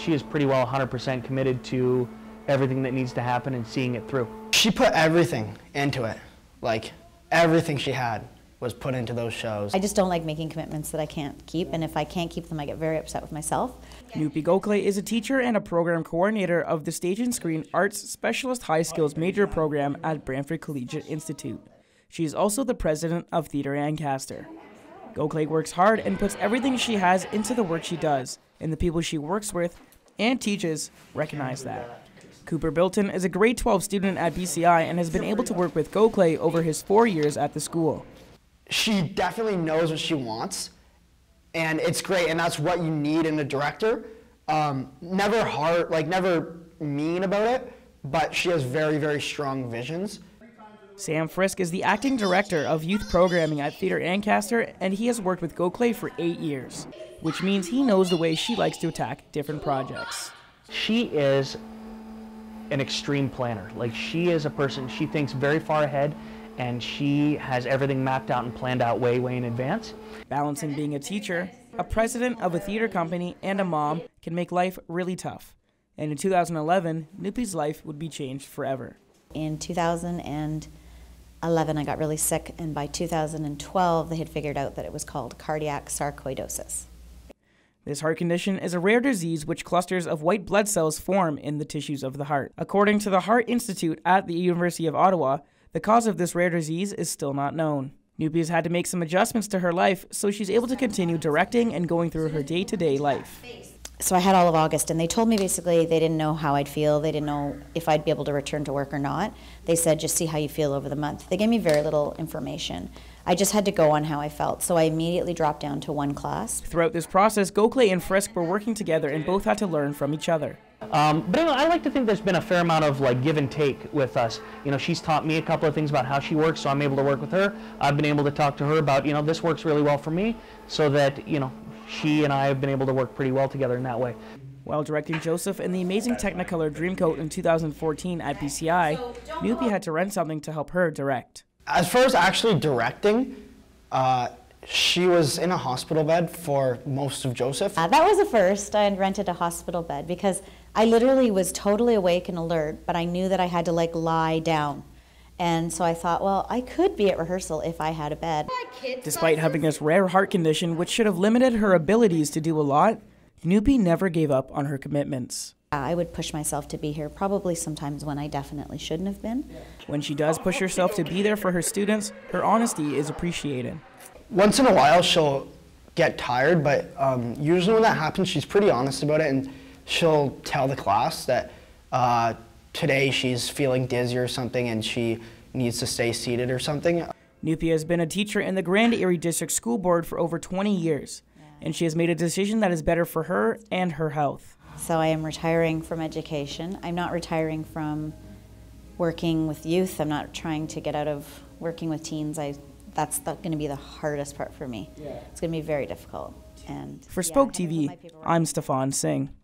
She is pretty well 100% committed to everything that needs to happen and seeing it through. She put everything into it. Like, everything she had was put into those shows. I just don't like making commitments that I can't keep, and if I can't keep them, I get very upset with myself. Nupi Gokhale is a teacher and a program coordinator of the Stage and Screen Arts Specialist High Skills Major Program at Brantford Collegiate Institute. She is also the president of Theatre Ancaster. Gokhale works hard and puts everything she has into the work she does, and the people she works with and teachers recognize that. Cooper Bilton is a grade 12 student at BCI and has been able to work with Goklay over his four years at the school. She definitely knows what she wants, and it's great, and that's what you need in a director. Um, never hard, like never mean about it, but she has very, very strong visions. Sam Frisk is the acting director of youth programming at Theater Ancaster, and he has worked with Goklay for eight years which means he knows the way she likes to attack different projects. She is an extreme planner. Like she is a person, she thinks very far ahead and she has everything mapped out and planned out way, way in advance. Balancing being a teacher, a president of a theater company, and a mom can make life really tough. And in 2011, Nupi's life would be changed forever. In 2011, I got really sick, and by 2012, they had figured out that it was called cardiac sarcoidosis. This heart condition is a rare disease which clusters of white blood cells form in the tissues of the heart. According to the Heart Institute at the University of Ottawa, the cause of this rare disease is still not known. has had to make some adjustments to her life, so she's able to continue directing and going through her day to day life so I had all of August, and they told me basically they didn't know how I'd feel. They didn't know if I'd be able to return to work or not. They said, just see how you feel over the month. They gave me very little information. I just had to go on how I felt, so I immediately dropped down to one class. Throughout this process, Gokley and Frisk were working together and both had to learn from each other. Um, but I like to think there's been a fair amount of like give and take with us. You know, she's taught me a couple of things about how she works, so I'm able to work with her. I've been able to talk to her about, you know, this works really well for me, so that, you know, she and I have been able to work pretty well together in that way. While directing Joseph in the amazing Technicolor Dreamcoat in 2014 at BCI, Newbie had to rent something to help her direct. As far as actually directing, uh, she was in a hospital bed for most of Joseph. Uh, that was the first. I had rented a hospital bed because I literally was totally awake and alert, but I knew that I had to like lie down and so I thought, well, I could be at rehearsal if I had a bed. Despite having this rare heart condition, which should have limited her abilities to do a lot, Newby never gave up on her commitments. I would push myself to be here probably sometimes when I definitely shouldn't have been. When she does push herself to be there for her students, her honesty is appreciated. Once in a while, she'll get tired, but um, usually when that happens, she's pretty honest about it, and she'll tell the class that uh, today she's feeling dizzy or something and she needs to stay seated or something. Nupia has been a teacher in the Grand Erie District School Board for over 20 years, and she has made a decision that is better for her and her health. So I am retiring from education. I'm not retiring from working with youth. I'm not trying to get out of working with teens. I that's going to be the hardest part for me. Yeah. It's going to be very difficult. And for Spoke yeah, TV, I'm Stefan Singh.